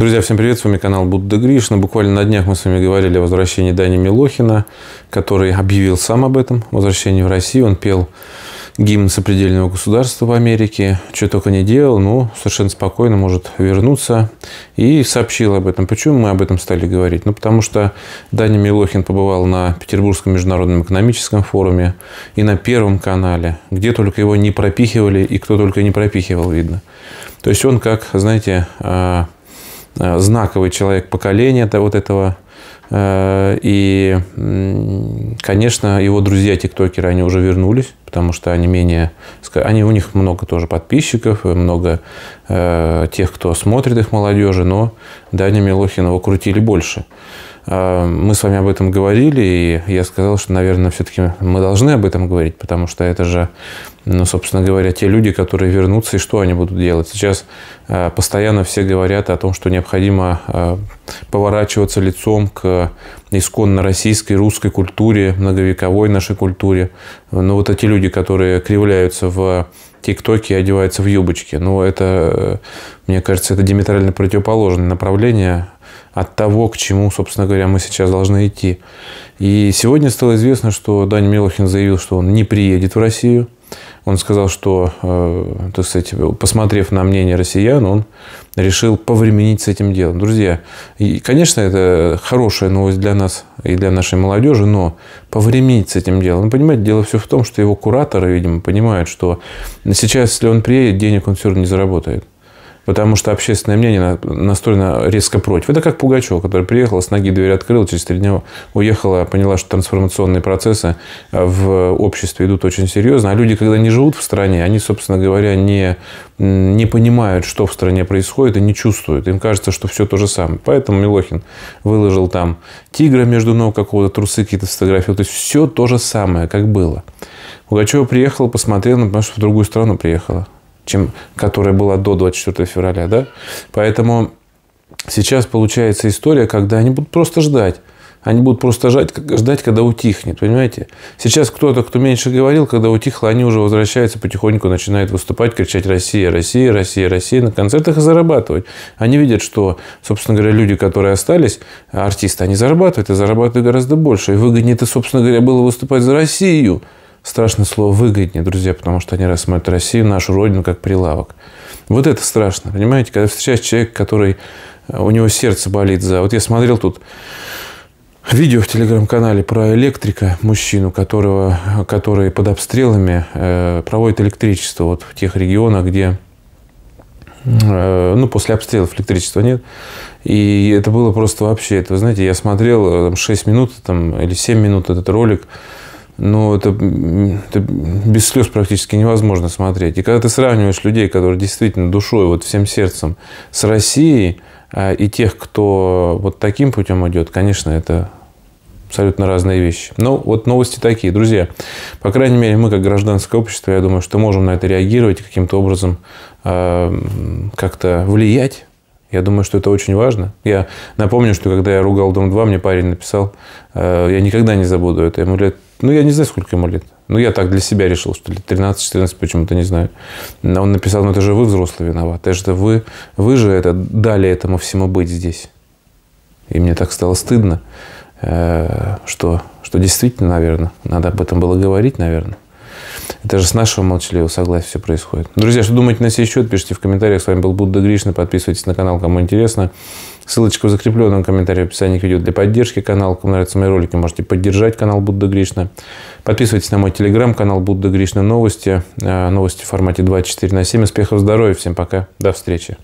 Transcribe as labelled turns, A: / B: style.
A: Друзья, всем привет, с вами канал Будда Гришна. Ну, буквально на днях мы с вами говорили о возвращении Дани Милохина, который объявил сам об этом, возвращении в Россию. Он пел гимн сопредельного государства в Америке, что только не делал, но совершенно спокойно может вернуться и сообщил об этом. Почему мы об этом стали говорить? Ну, потому что Дани Милохин побывал на Петербургском международном экономическом форуме и на Первом канале, где только его не пропихивали и кто только не пропихивал, видно. То есть он как, знаете, а, Э, знаковый человек поколения это вот этого. Э, и, конечно, его друзья тиктокеры, они уже вернулись, потому что они менее... Они, у них много тоже подписчиков, э, много тех, кто смотрит их молодежи, но Даня Милохин его крутили больше. Э, мы с вами об этом говорили, и я сказал, что, наверное, все-таки мы должны об этом говорить, потому что это же, ну, собственно говоря, те люди, которые вернутся, и что они будут делать. Сейчас э, постоянно все говорят о том, что необходимо э, поворачиваться лицом к исконно российской, русской культуре, многовековой нашей культуре. Но вот эти люди, которые кривляются в тиктоке и одеваются в юбочки, но ну, это, мне кажется, это диаметрально противоположное направление от того, к чему, собственно говоря, мы сейчас должны идти. И сегодня стало известно, что Дани Мелохин заявил, что он не приедет в Россию. Он сказал, что, э, так сказать, посмотрев на мнение россиян, он решил повременить с этим делом. Друзья, и, конечно, это хорошая новость для нас и для нашей молодежи, но повременить с этим делом. Ну, понимаете, дело все в том, что его кураторы, видимо, понимают, что сейчас, если он приедет, денег он все равно не заработает потому что общественное мнение настолько резко против. Это как Пугачев, который приехал, с ноги дверь открыл, через три дня уехала, поняла, что трансформационные процессы э, в обществе идут очень серьезно. А люди, когда не живут в стране, они, собственно говоря, не, не понимают, что в стране происходит, и не чувствуют. Им кажется, что все то же самое. Поэтому Милохин выложил там тигра между ног какого-то, трусы какие-то сфотографировал. То есть все то же самое, как было. Пугачева приехала, посмотрела, ну, потому что в другую страну приехала чем которая была до 24 февраля. Да? Поэтому сейчас получается история, когда они будут просто ждать. Они будут просто ждать, ждать, когда утихнет, понимаете? Сейчас кто-то, кто меньше говорил, когда утихло, они уже возвращаются потихоньку, начинают выступать, кричать «Россия, Россия, Россия, Россия» на концертах и зарабатывать. Они видят, что, собственно говоря, люди, которые остались, артисты, они зарабатывают, и зарабатывают гораздо больше. И выгоднее это, собственно говоря, было выступать за Россию, страшное слово выгоднее, друзья, потому что они рассматривают Россию, нашу родину, как прилавок. Вот это страшно, понимаете? Когда встречаешь человека, который, э, у него сердце болит за... Вот я смотрел тут видео в телеграм-канале про электрика, мужчину, которого, который под обстрелами э, проводит электричество вот в тех регионах, где э, ну, после обстрелов электричества нет. И это было просто вообще, это, вы знаете, я смотрел э, там, 6 минут там, или 7 минут этот ролик, ну, это, это без слез практически невозможно смотреть. И когда ты сравниваешь людей, которые действительно душой, вот всем сердцем с Россией, а, и тех, кто вот таким путем идет, конечно, это абсолютно разные вещи. Но ну, вот новости такие. Друзья, по крайней мере, мы как гражданское общество, я думаю, что можем на это реагировать, каким-то образом э, как-то влиять. Я думаю, что это очень важно. Я напомню, что когда я ругал Дом-2, мне парень написал, э, я никогда не забуду это, ему лет ну, я не знаю, сколько ему лет. Ну, я так для себя решил, что лет 13-14, почему-то не знаю. Он написал, ну, это же вы взрослые виноваты. Это же вы, вы же это, дали этому всему быть здесь. И мне так стало стыдно, э, что, что действительно, наверное, надо об этом было говорить, наверное. Это же с нашего молчаливого согласия все происходит. Друзья, что думаете на сей счет, пишите в комментариях. С вами был Будда Гришна. Подписывайтесь на канал, кому интересно. Ссылочка в закрепленном комментарии в описании к видео для поддержки канала. Кому нравятся мои ролики, можете поддержать канал Будда Гришна. Подписывайтесь на мой телеграм-канал Будда Гришна Новости. Э, новости в формате 24 на 7. Успехов, здоровья. Всем пока. До встречи.